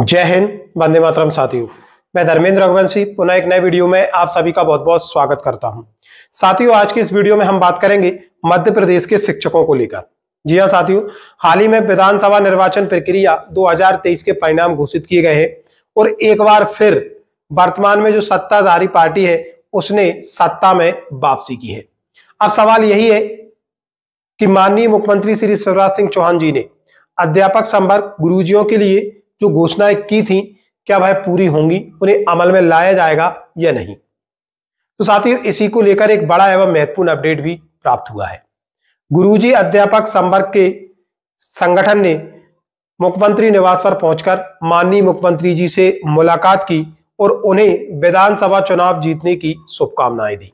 जय हिंद वंदे मातरम साथियों मैं धर्मेंद्र रघुवंशी पुनः एक नए वीडियो में आप सभी का बहुत बहुत स्वागत करता हूं साथियों आज के इस वीडियो में हम बात करेंगे मध्य प्रदेश के शिक्षकों को लेकर जी हां साथियों हाल ही में विधानसभा निर्वाचन प्रक्रिया 2023 के परिणाम घोषित किए गए हैं और एक बार फिर वर्तमान में जो सत्ताधारी पार्टी है उसने सत्ता में वापसी की है अब सवाल यही है कि माननीय मुख्यमंत्री श्री शिवराज सिंह चौहान जी ने अध्यापक संवर्ग गुरुजियों के लिए जो घोषणाएं की थी क्या वह पूरी होंगी उन्हें अमल में लाया जाएगा या नहीं तो साथियों इसी को लेकर एक बड़ा एवं महत्वपूर्ण अपडेट भी प्राप्त हुआ है गुरुजी अध्यापक संवर्ग के संगठन ने मुख्यमंत्री निवास पर पहुंचकर माननीय मुख्यमंत्री जी से मुलाकात की और उन्हें विधानसभा चुनाव जीतने की शुभकामनाएं दी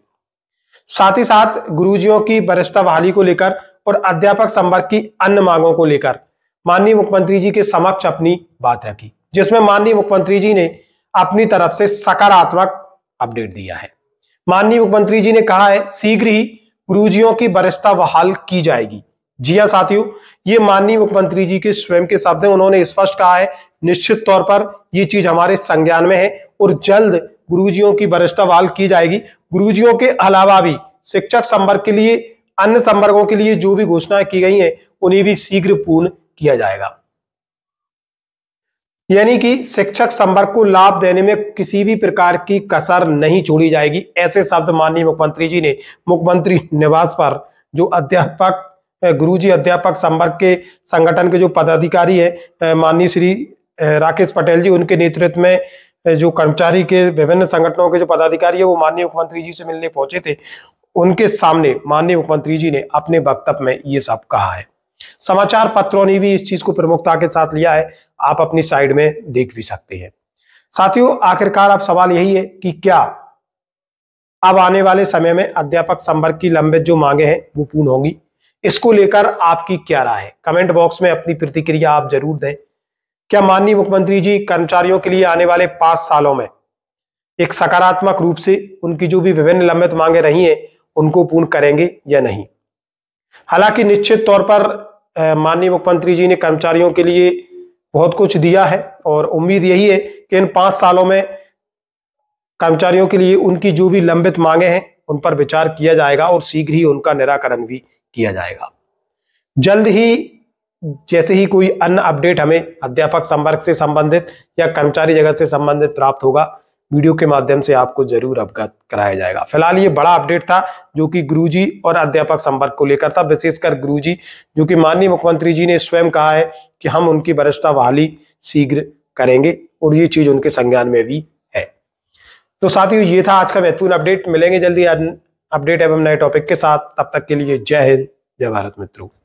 साथ ही साथ गुरुजियों की वरिष्ठा बहाली को लेकर और अध्यापक संवर्ग की अन्य मांगों को लेकर माननीय मुख्यमंत्री जी के समक्ष अपनी बात रखी जिसमें माननीय मुख्यमंत्री जी ने अपनी तरफ से सकारात्मक अपडेट दिया है माननीय मुख्यमंत्री जी ने कहा है शीघ्र ही गुरुजियों की वरिष्ठता बहाल की जाएगी जी हाँ साथियों ये माननीय मुख्यमंत्री जी के स्वयं के शब्द हैं उन्होंने स्पष्ट कहा है निश्चित तौर पर ये चीज हमारे संज्ञान में है और जल्द गुरुजियों की वरिष्ठता बहाल की जाएगी गुरुजियों के अलावा भी शिक्षक संवर्ग के लिए अन्य संवर्गों के लिए जो भी घोषणाएं की गई है उन्हें भी शीघ्र पूर्ण किया जाएगा यानी कि शिक्षक संवर्ग को लाभ देने में किसी भी प्रकार की कसर नहीं छोड़ी जाएगी ऐसे शब्द माननीय मुख्यमंत्री जी ने मुख्यमंत्री निवास पर जो अध्यापक गुरुजी अध्यापक संवर्ग के संगठन के जो पदाधिकारी है माननीय श्री राकेश पटेल जी उनके नेतृत्व में जो कर्मचारी के विभिन्न संगठनों के जो पदाधिकारी है वो माननीय मुख्यमंत्री जी से मिलने पहुंचे थे उनके सामने माननीय मुख्यमंत्री जी ने अपने वक्तव्य में ये सब कहा है समाचार पत्रों ने भी इस चीज को प्रमुखता के साथ लिया है आप अपनी साइड में देख भी सकते हैं साथियों आखिरकार अब सवाल यही है कि क्या अब आने वाले समय में अध्यापक संवर्ग की लंबित जो मांगे हैं वो पूर्ण होंगी इसको लेकर आपकी क्या राय है कमेंट बॉक्स में अपनी प्रतिक्रिया आप जरूर दें क्या माननीय मुख्यमंत्री जी कर्मचारियों के लिए आने वाले पांच सालों में एक सकारात्मक रूप से उनकी जो भी विभिन्न लंबित मांगे रही हैं उनको पूर्ण करेंगे या नहीं हालांकि निश्चित तौर पर माननीय मुख्यमंत्री जी ने कर्मचारियों के लिए बहुत कुछ दिया है और उम्मीद यही है कि इन पाँच सालों में कर्मचारियों के लिए उनकी जो भी लंबित मांगे हैं उन पर विचार किया जाएगा और शीघ्र ही उनका निराकरण भी किया जाएगा जल्द ही जैसे ही कोई अन्य अपडेट हमें अध्यापक संवर्ग से संबंधित या कर्मचारी जगत से संबंधित प्राप्त होगा वीडियो के माध्यम से आपको जरूर अवगत कराया जाएगा फिलहाल ये बड़ा अपडेट था जो कि गुरुजी और अध्यापक संपर्क को लेकर था विशेषकर गुरुजी जो कि माननीय मुख्यमंत्री जी ने स्वयं कहा है कि हम उनकी वरिष्ठता बहाली शीघ्र करेंगे और ये चीज उनके संज्ञान में भी है तो साथियों ये था आज का महत्वपूर्ण अपडेट मिलेंगे जल्दी अपडेट एवं नए टॉपिक के साथ तब तक के लिए जय हिंद जय भारत मित्रों